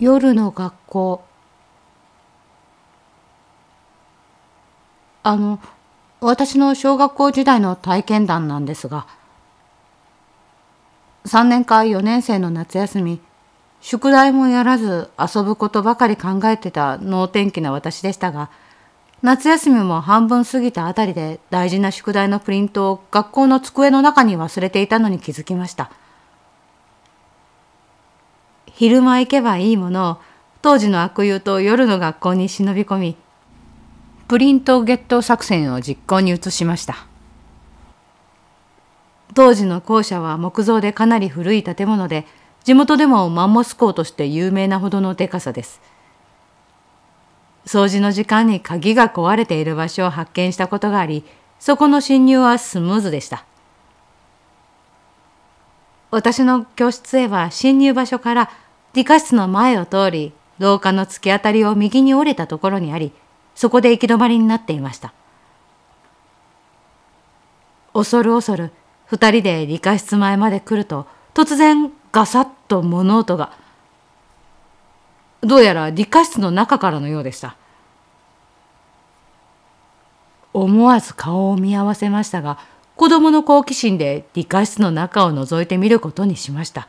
夜の学校あの私の小学校時代の体験談なんですが3年か4年生の夏休み宿題もやらず遊ぶことばかり考えてた能天気な私でしたが夏休みも半分過ぎたあたりで大事な宿題のプリントを学校の机の中に忘れていたのに気づきました。昼間行けばいいものを当時の悪友と夜の学校に忍び込みプリントゲット作戦を実行に移しました当時の校舎は木造でかなり古い建物で地元でもマンモス校として有名なほどのでかさです掃除の時間に鍵が壊れている場所を発見したことがありそこの侵入はスムーズでした私の教室へは侵入場所から理科室の前を通り、廊下の突き当たりを右に折れたところにあり、そこで行き止まりになっていました。恐る恐る、二人で理科室前まで来ると、突然ガサッと物音が。どうやら理科室の中からのようでした。思わず顔を見合わせましたが、子供の好奇心で理科室の中を覗いてみることにしました。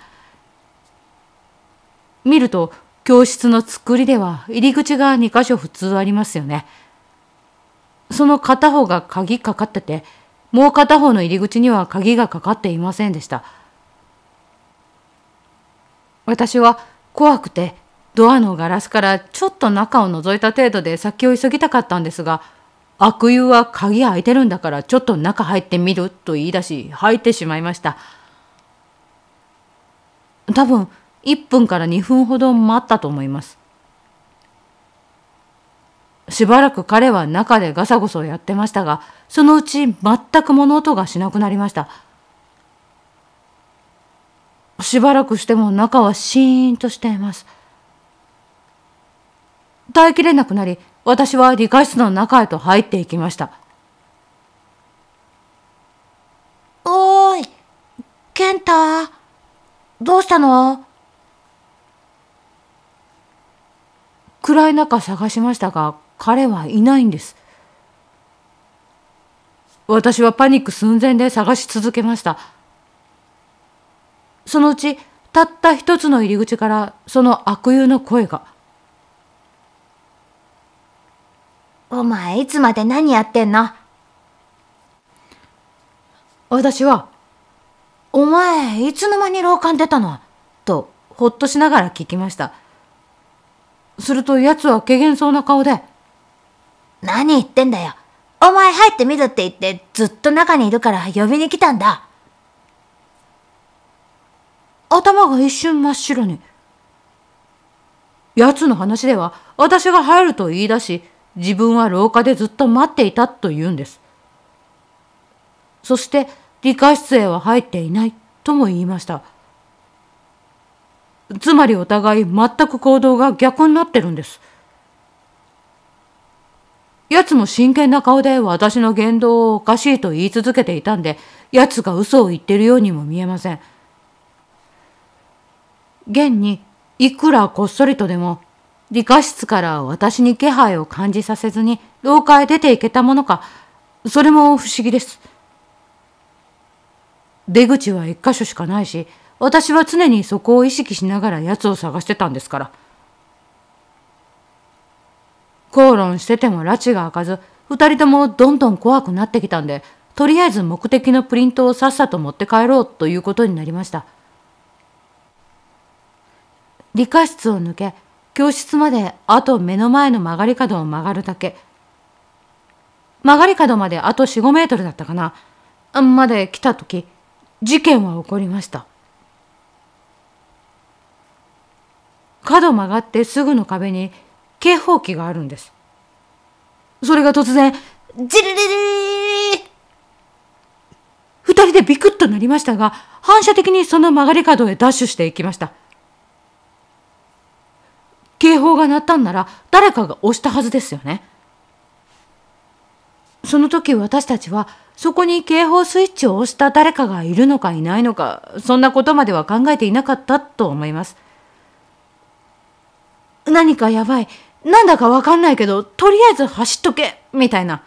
見ると教室の作りでは入り口が2箇所普通ありますよね。その片方が鍵かかってて、もう片方の入り口には鍵がかかっていませんでした。私は怖くてドアのガラスからちょっと中を覗いた程度で先を急ぎたかったんですが、悪友は鍵開いてるんだからちょっと中入ってみると言い出し入ってしまいました。多分、1分から2分ほど待ったと思います。しばらく彼は中でガサゴソやってましたが、そのうち全く物音がしなくなりました。しばらくしても中はシーンとしています。耐えきれなくなり、私は理科室の中へと入っていきました。おーい、健太、どうしたの暗い中探しましたが彼はいないんです私はパニック寸前で探し続けましたそのうちたった一つの入り口からその悪友の声が「お前いつまで何やってんの?」私は「お前いつの間に廊下に出たの?」とほっとしながら聞きました「すると奴は怪げそうな顔で、何言ってんだよ。お前入ってみるって言ってずっと中にいるから呼びに来たんだ。頭が一瞬真っ白に。奴の話では私が入ると言い出し、自分は廊下でずっと待っていたと言うんです。そして理科室へは入っていないとも言いました。つまりお互い全く行動が逆になってるんです。奴も真剣な顔で私の言動をおかしいと言い続けていたんで、奴が嘘を言ってるようにも見えません。現に、いくらこっそりとでも、理科室から私に気配を感じさせずに廊下へ出ていけたものか、それも不思議です。出口は一箇所しかないし、私は常にそこを意識しながら奴を探してたんですから。口論してても拉致が開かず、二人ともどんどん怖くなってきたんで、とりあえず目的のプリントをさっさと持って帰ろうということになりました。理科室を抜け、教室まであと目の前の曲がり角を曲がるだけ。曲がり角まであと4、5メートルだったかな。まで来た時、事件は起こりました。角曲がってすぐの壁に警報器があるんです。それが突然、ジリリリリ二人でビクッとなりましたが、反射的にその曲がり角へダッシュしていきました。警報が鳴ったんなら誰かが押したはずですよね。その時私たちはそこに警報スイッチを押した誰かがいるのかいないのかそんなことまでは考えていなかったと思います。何かやばい。なんだかわかんないけど、とりあえず走っとけみたいな。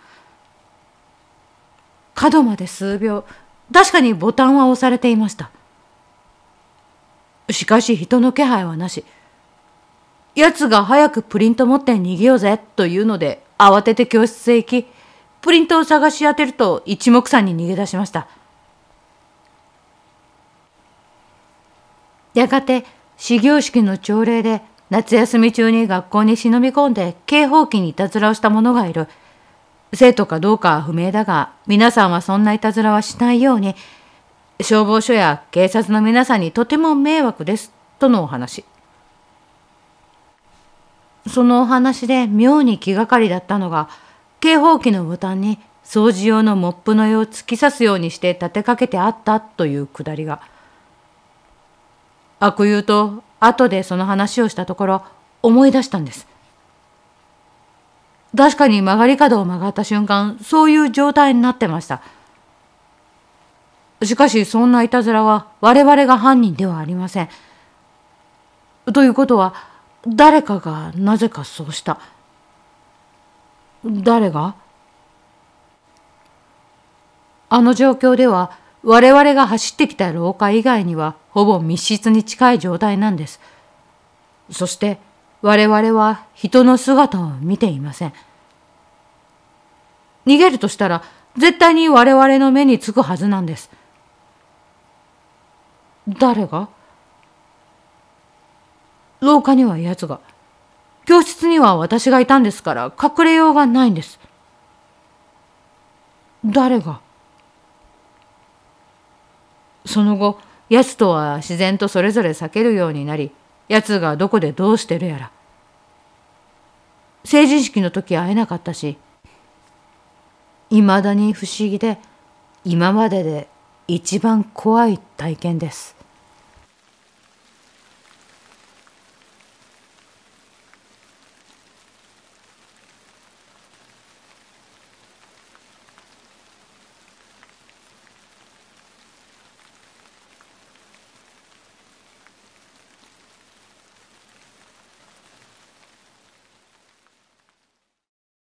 角まで数秒。確かにボタンは押されていました。しかし人の気配はなし。奴が早くプリント持って逃げようぜというので慌てて教室へ行き、プリントを探し当てると一目散に逃げ出しました。やがて始業式の朝礼で夏休み中に学校に忍び込んで警報器にいたずらをした者がいる。生徒かどうかは不明だが、皆さんはそんないたずらはしないように、消防署や警察の皆さんにとても迷惑です、とのお話。そのお話で妙に気がかりだったのが、警報器のボタンに掃除用のモップの絵を突き刺すようにして立てかけてあったというくだりが。悪友と後でその話をしたところ思い出したんです確かに曲がり角を曲がった瞬間そういう状態になってましたしかしそんないたずらは我々が犯人ではありませんということは誰かがなぜかそうした誰があの状況では我々が走ってきた廊下以外にはほぼ密室に近い状態なんです。そして我々は人の姿を見ていません。逃げるとしたら絶対に我々の目につくはずなんです。誰が廊下には奴が。教室には私がいたんですから隠れようがないんです。誰がその後奴とは自然とそれぞれ避けるようになり奴がどこでどうしてるやら成人式の時会えなかったしいまだに不思議で今までで一番怖い体験です